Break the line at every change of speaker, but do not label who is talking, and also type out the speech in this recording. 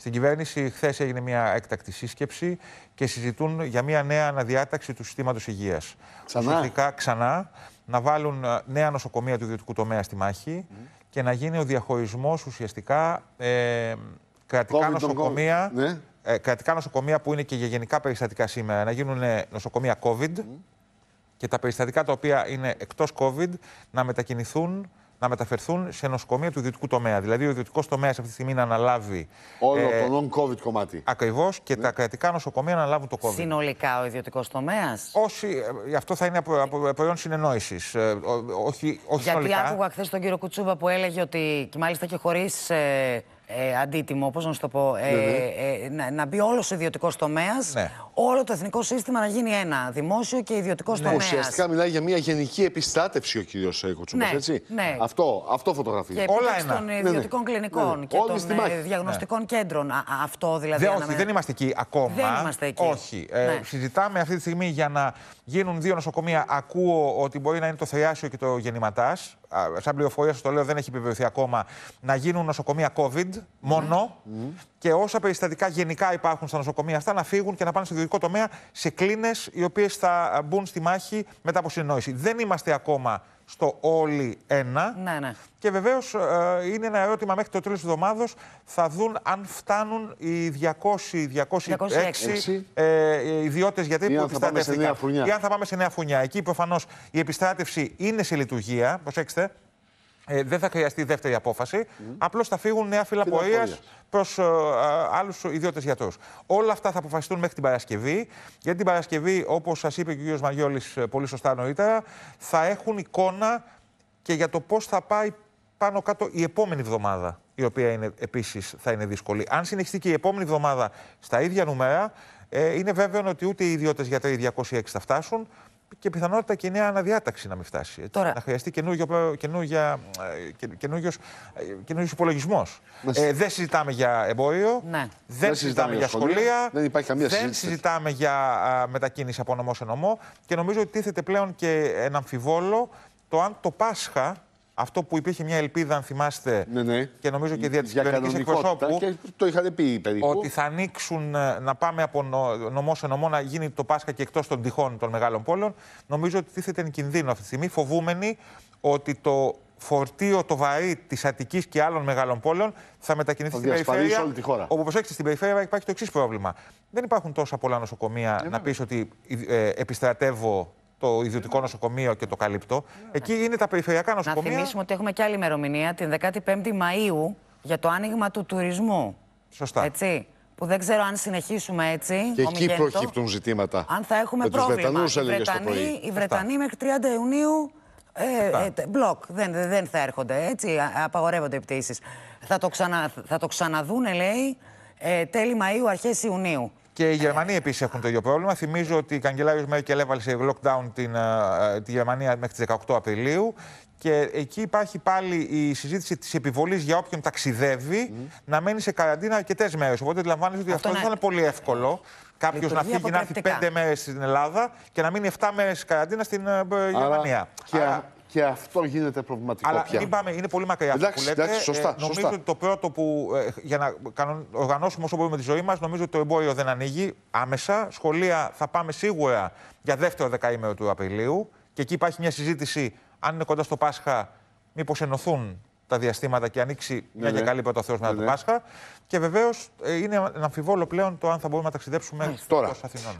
Στην κυβέρνηση χθες έγινε μια έκτακτη σύσκεψη και συζητούν για μια νέα αναδιάταξη του συστήματος υγείας. Ξανά. Ουσιαστικά ξανά να βάλουν ε, νέα νοσοκομεία του ιδιωτικού τομέα στη μάχη και να γίνει ο διαχωρισμός ουσιαστικά ε, κρατικά νοσοκομεία... Ναι. Ε, κρατικά νοσοκομεία που είναι και για γενικά περιστατικά σήμερα να γίνουν νοσοκομεία COVID και τα περιστατικά τα οποία είναι εκτός COVID να μετακινηθούν να μεταφερθούν σε νοσοκομεία του ιδιωτικού τομέα. Δηλαδή, ο ιδιωτικός τομέας αυτή τη στιγμή να αναλάβει. Όλο ε, το non-COVID κομμάτι. Ακριβώς και ναι. τα κρατικά νοσοκομεία να αναλάβουν το COVID.
Συνολικά ο ιδιωτικός τομέας.
Όσοι. Ε, αυτό θα είναι από, από προϊόν συνεννόησης. Ε, όχι, όχι Γιατί συνολικά. άκουγα
χθες τον κύριο Κουτσούβα που έλεγε ότι και μάλιστα και χωρίς ε, αντίτιμο, πώς να σου το πω, ε, ε, να, να, μπει όλος ο ιδιωτικός τομέας, ναι. όλο το εθνικό σύστημα να γίνει ένα δημόσιο και ιδιωτικός ναι. τομέας. Ουσιαστικά
μιλάει για μια γενική επιστάτευση ο κύριος ε, Κοτσούμπα, ναι, έτσι. Ναι. Αυτό, αυτό φωτογραφεί. Και Όλα ένα. των ιδιωτικών
κλινικών και των διαγνωστικών κέντρων. αυτό δηλαδή. όχι, δεν
είμαστε εκεί ακόμα. Δεν είμαστε εκεί. Όχι. Συζητάμε αυτή τη στιγμή για να γίνουν δύο νοσοκομεία. Ακούω ότι μπορεί να είναι το Θεάσιο και το Γεννηματάς. Σαν πληροφορία, σας το λέω, δεν έχει επιβεβαιωθεί ακόμα να γίνουν νοσοκομεία COVID μόνο mm. και όσα περιστατικά γενικά υπάρχουν στα νοσοκομεία αυτά να φύγουν και να πάνε στο ιδιωτικό τομέα σε κλίνες οι οποίες θα μπουν στη μάχη μετά από συνεννόηση. Δεν είμαστε ακόμα στο όλοι ένα. Ναι, ναι. Και βεβαίως ε, είναι ένα ερώτημα μέχρι το τέλος της εβδομάδα θα δουν αν φτάνουν οι 200-206 ε, ε ιδιώτες γιατί που φουνιά. Ή αν θα πάμε σε νέα φουνιά. Εκεί προφανώς η επιστράτευση είναι σε λειτουργία. Προσέξτε, ε, δεν θα χρειαστεί δεύτερη απόφαση. Mm. Απλώς θα φύγουν νέα φύλλα πορεία προς ε, άλλους ιδιώτες γιατρούς. Όλα αυτά θα αποφασιστούν μέχρι την Παρασκευή. γιατί την Παρασκευή, όπως σας είπε και ο κ. Μαγιόλη ε, πολύ σωστά νωρίτερα, θα έχουν εικόνα και για το πώς θα πάει πάνω κάτω η επόμενη εβδομάδα, η οποία είναι, επίσης θα είναι δύσκολη. Αν συνεχιστεί και η επόμενη εβδομάδα στα ίδια νούμερα, ε, είναι βέβαιο ότι ούτε οι ιδιώτες γιατροί 206 θα φτάσουν, και πιθανότητα και νέα αναδιάταξη να μην φτάσει. Έτσι. Τώρα... Να χρειαστεί καινούριο ε, ε, υπολογισμό. Ε, δεν συζητάμε για εμπόριο, ναι. δεν, συζητάμε για σχολεία, δεν, υπάρχει καμία δεν συζητάμε για μετακίνηση από νομό σε νομό και νομίζω ότι τίθεται πλέον και ένα αμφιβόλο το αν το Πάσχα αυτό που υπήρχε μια ελπίδα, αν θυμάστε, ναι, ναι. και νομίζω και δια της κυβερνητική εκπροσώπου. το είχατε πει Ότι θα ανοίξουν ε, να πάμε από νομό σε νομό να γίνει το Πάσχα και εκτός των τυχών των μεγάλων πόλεων. Νομίζω ότι τίθεται εν κινδύνο αυτή τη στιγμή, φοβούμενοι ότι το φορτίο το βαρύ της Αττικής και άλλων μεγάλων πόλεων θα μετακινηθεί στην περιφέρεια. Όλη τη χώρα. Όπου προσέξτε, στην περιφέρεια υπάρχει το εξής πρόβλημα. Δεν υπάρχουν τόσα πολλά νοσοκομεία ναι, να πεις ότι ε, επιστρατεύω το ιδιωτικό νοσοκομείο και το Καλύπτο, Εκεί είναι τα περιφερειακά νοσοκομεία. Να θυμίσουμε
ότι έχουμε και άλλη ημερομηνία, την 15η Μαΐου, για το άνοιγμα του τουρισμού. Σωστά. Έτσι, που δεν ξέρω αν συνεχίσουμε έτσι. Και εκεί προκύπτουν ζητήματα. Αν θα έχουμε Με πρόβλημα. Βρετανοί, Οι Βρετανοί μέχρι 30 Ιουνίου ε, ε μπλοκ. Δεν, δεν θα έρχονται. Έτσι, απαγορεύονται οι πτήσεις. Θα, το ξανα, το ξαναδούνε, λέει, ε, τέλη Μαΐου, αρχές Ιουνίου.
Και οι Γερμανοί επίσης έχουν το ίδιο πρόβλημα. Θυμίζω ότι η καγκελάριος Μέρκελ έβαλε σε lockdown την, ε, ε, τη Γερμανία μέχρι τις 18 Απριλίου. Και εκεί υπάρχει πάλι η συζήτηση της επιβολής για όποιον ταξιδεύει να μένει σε καραντίνα αρκετές μέρες. Οπότε αντιλαμβάνεστε ότι αυτό, δεν θα είναι πολύ εύκολο. Κάποιος να φύγει να έρθει πέντε μέρες στην Ελλάδα και να μείνει 7 μέρε καραντίνα στην ε, Γερμανία. Και αυτό γίνεται προβληματικό. Αλλά πια. μην πάμε, είναι πολύ μακριά αυτό που λέτε. Εντάξει, σωστά, ε, νομίζω ότι το πρώτο που. Ε, για να οργανώσουμε όσο μπορούμε τη ζωή μας, νομίζω ότι το εμπόριο δεν ανοίγει άμεσα. Σχολεία θα πάμε σίγουρα για δεύτερο δεκαήμερο του Απριλίου. Και εκεί υπάρχει μια συζήτηση, αν είναι κοντά στο Πάσχα, μήπως ενωθούν τα διαστήματα και ανοίξει ναι, μια και καλή πρωτοθέω μετά ναι, το ναι. Πάσχα. Και βεβαίως ε, είναι αμφιβόλο πλέον το αν θα μπορούμε να ταξιδέψουμε τώρα. Αθηνών.